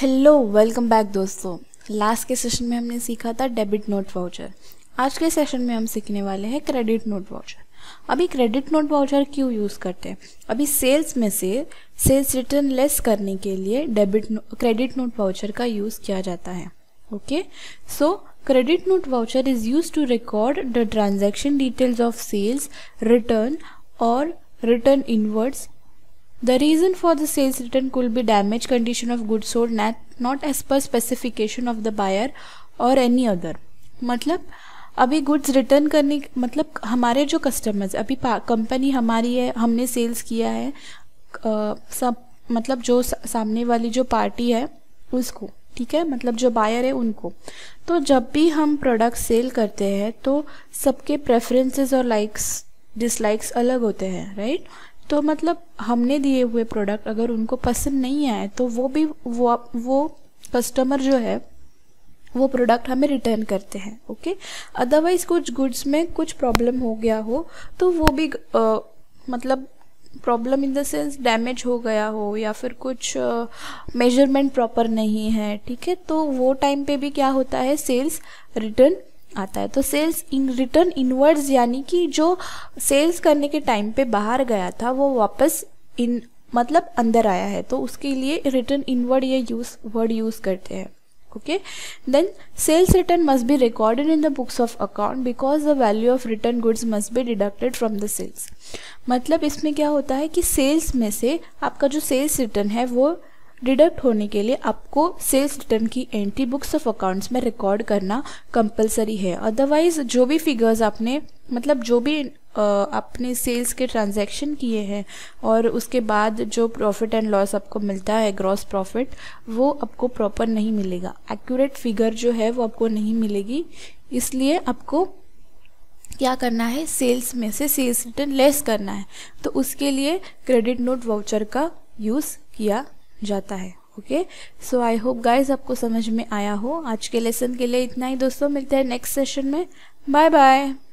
hello welcome back दोस्तों last के session में हमने सीखा था डेबिट नोट वाउचर आज के सेशन में हम सीखने वाले हैं क्रेडिट नोट वाउचर अभी क्रेडिट नोट वाउचर क्यों यूज़ करते हैं अभी सेल्स में से सेल्स रिटर्न लेस करने के लिए डेबिट क्रेडिट नोट वाउचर का यूज़ किया जाता है okay so credit note voucher is use to record the transaction details of sales return और return inwards The reason for the sales return could be damage condition of goods sold not, not as per specification of the buyer और any other मतलब अभी goods return करने मतलब हमारे जो customers अभी company हमारी है हमने सेल्स किया है आ, सब मतलब जो सामने वाली जो पार्टी है उसको ठीक है मतलब जो बायर है उनको तो जब भी हम प्रोडक्ट सेल करते हैं तो सबके प्रेफरेंसेस और लाइक्स डिसलाइक्स अलग होते हैं राइट तो मतलब हमने दिए हुए प्रोडक्ट अगर उनको पसंद नहीं आए तो वो भी वो वो कस्टमर जो है वो प्रोडक्ट हमें रिटर्न करते हैं ओके अदरवाइज कुछ गुड्स में कुछ प्रॉब्लम हो गया हो तो वो भी आ, मतलब problem in the sense damage हो गया हो या फिर कुछ मेजरमेंट प्रॉपर नहीं है ठीक है तो वो टाइम पे भी क्या होता है सेल्स रिटर्न आता है तो सेल्स इन रिटर्न इनवर्ड्स यानी कि जो सेल्स करने के टाइम पे बाहर गया था वो वापस इन मतलब अंदर आया है तो उसके लिए रिटर्न इनवर्ड ये यूज वर्ड यूज़ करते हैं okay then sales return must be recorded in the books of account because the value of return goods must be deducted from the sales मतलब इसमें क्या होता है कि सेल्स में से आपका जो सेल्स रिटर्न है वो डिडक्ट होने के लिए आपको सेल्स रिटर्न की एंट्री बुक्स ऑफ अकाउंट्स में रिकॉर्ड करना कंपलसरी है अदरवाइज जो भी फिगर्स आपने मतलब जो भी आपने सेल्स के ट्रांजैक्शन किए हैं और उसके बाद जो प्रॉफिट एंड लॉस आपको मिलता है ग्रॉस प्रॉफिट वो आपको प्रॉपर नहीं मिलेगा एक्यूरेट फिगर जो है वो आपको नहीं मिलेगी इसलिए आपको क्या करना है सेल्स में से सेल्स रिटर्न लेस करना है तो उसके लिए क्रेडिट नोट वाउचर का यूज़ किया जाता है okay so I hope guys आपको समझ में आया हो आज के लेसन के लिए इतना ही दोस्तों मिलते हैं नेक्स्ट सेशन में बाय बाय